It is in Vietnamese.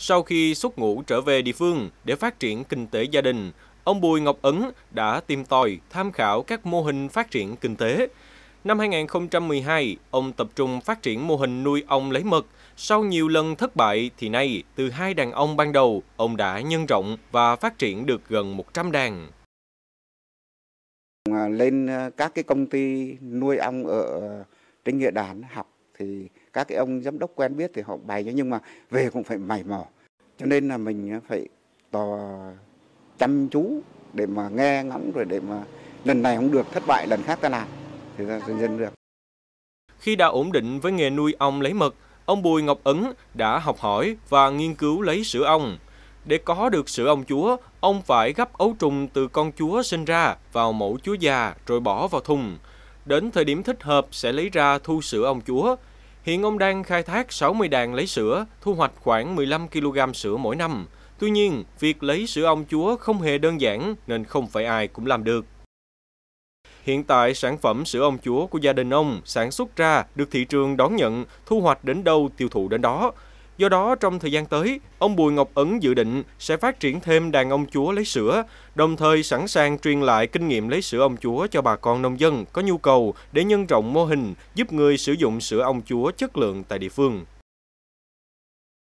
Sau khi xuất ngũ trở về địa phương để phát triển kinh tế gia đình, ông Bùi Ngọc Ấn đã tìm tòi, tham khảo các mô hình phát triển kinh tế. Năm 2012, ông tập trung phát triển mô hình nuôi ong lấy mật. Sau nhiều lần thất bại thì nay, từ hai đàn ong ban đầu, ông đã nhân rộng và phát triển được gần 100 đàn. À, lên à, các cái công ty nuôi ong ở trên địa đàn học thì các cái ông giám đốc quen biết thì họ bày cho nhưng mà về cũng phải mày mò cho nên là mình phải tò chăm chú để mà nghe ngóng rồi để mà lần này không được thất bại lần khác ta làm thì ta sẽ dần được khi đã ổn định với nghề nuôi ong lấy mật ông Bùi Ngọc Ấn đã học hỏi và nghiên cứu lấy sữa ong để có được sữa ong chúa, ông phải gấp ấu trùng từ con chúa sinh ra vào mẫu chúa già rồi bỏ vào thùng. Đến thời điểm thích hợp sẽ lấy ra thu sữa ong chúa, Hiện ông đang khai thác 60 đàn lấy sữa, thu hoạch khoảng 15 kg sữa mỗi năm. Tuy nhiên, việc lấy sữa ong chúa không hề đơn giản nên không phải ai cũng làm được. Hiện tại, sản phẩm sữa ong chúa của gia đình ông sản xuất ra được thị trường đón nhận, thu hoạch đến đâu tiêu thụ đến đó, Do đó, trong thời gian tới, ông Bùi Ngọc Ấn dự định sẽ phát triển thêm đàn ông chúa lấy sữa, đồng thời sẵn sàng truyền lại kinh nghiệm lấy sữa ông chúa cho bà con nông dân có nhu cầu để nhân rộng mô hình giúp người sử dụng sữa ông chúa chất lượng tại địa phương.